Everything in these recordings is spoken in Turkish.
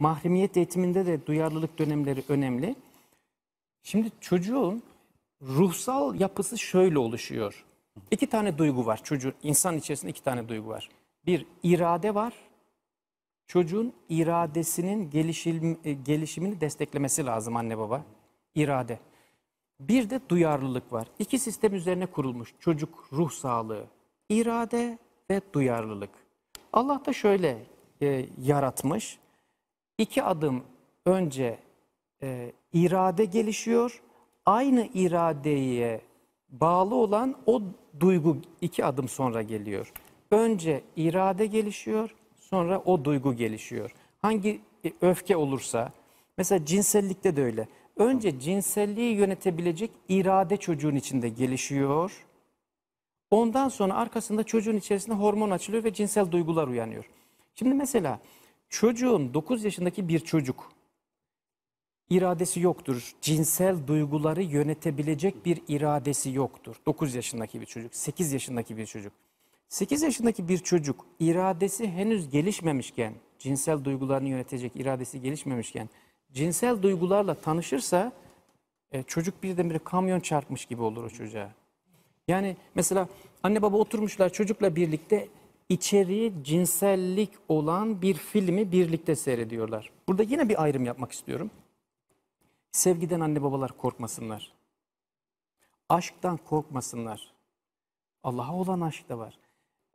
Mahremiyet eğitiminde de duyarlılık dönemleri önemli. Şimdi çocuğun ruhsal yapısı şöyle oluşuyor. İki tane duygu var çocuğun. insan içerisinde iki tane duygu var. Bir irade var. Çocuğun iradesinin gelişim, e, gelişimini desteklemesi lazım anne baba. İrade. Bir de duyarlılık var. İki sistem üzerine kurulmuş çocuk ruh sağlığı. İrade ve duyarlılık. Allah da şöyle e, yaratmış iki adım önce e, irade gelişiyor. Aynı iradeye bağlı olan o duygu iki adım sonra geliyor. Önce irade gelişiyor, sonra o duygu gelişiyor. Hangi e, öfke olursa, mesela cinsellikte de öyle. Önce cinselliği yönetebilecek irade çocuğun içinde gelişiyor. Ondan sonra arkasında çocuğun içerisinde hormon açılıyor ve cinsel duygular uyanıyor. Şimdi mesela çocuğun 9 yaşındaki bir çocuk iradesi yoktur. Cinsel duyguları yönetebilecek bir iradesi yoktur. 9 yaşındaki bir çocuk, 8 yaşındaki bir çocuk. 8 yaşındaki bir çocuk iradesi henüz gelişmemişken, cinsel duygularını yönetecek iradesi gelişmemişken cinsel duygularla tanışırsa e, çocuk birdenbire kamyon çarpmış gibi olur o çocuğa. Yani mesela anne baba oturmuşlar çocukla birlikte içeriği cinsellik olan bir filmi birlikte seyrediyorlar. Burada yine bir ayrım yapmak istiyorum. Sevgiden anne babalar korkmasınlar. Aşktan korkmasınlar. Allah'a olan aşk da var.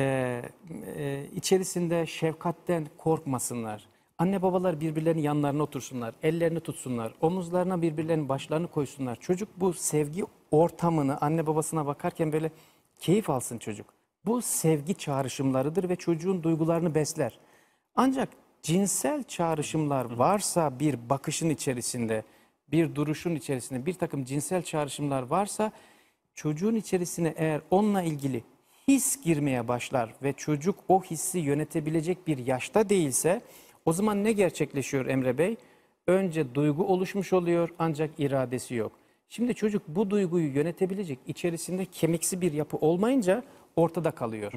Ee, e, içerisinde şefkatten korkmasınlar. Anne babalar birbirlerinin yanlarına otursunlar, ellerini tutsunlar, omuzlarına birbirlerinin başlarını koysunlar. Çocuk bu sevgi ortamını anne babasına bakarken böyle keyif alsın çocuk. Bu sevgi çağrışımlarıdır ve çocuğun duygularını besler. Ancak cinsel çağrışımlar varsa bir bakışın içerisinde, bir duruşun içerisinde bir takım cinsel çağrışımlar varsa çocuğun içerisine eğer onunla ilgili his girmeye başlar ve çocuk o hissi yönetebilecek bir yaşta değilse o zaman ne gerçekleşiyor Emre Bey? Önce duygu oluşmuş oluyor ancak iradesi yok. Şimdi çocuk bu duyguyu yönetebilecek içerisinde kemiksi bir yapı olmayınca ortada kalıyor.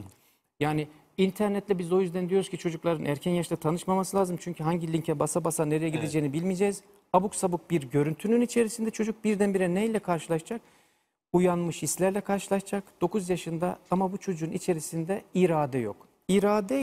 Yani internetle biz o yüzden diyoruz ki çocukların erken yaşta tanışmaması lazım. Çünkü hangi linke basa basa nereye gideceğini bilmeyeceğiz. Abuk sabuk bir görüntünün içerisinde çocuk birdenbire neyle karşılaşacak? Uyanmış hislerle karşılaşacak. 9 yaşında ama bu çocuğun içerisinde irade yok. İrade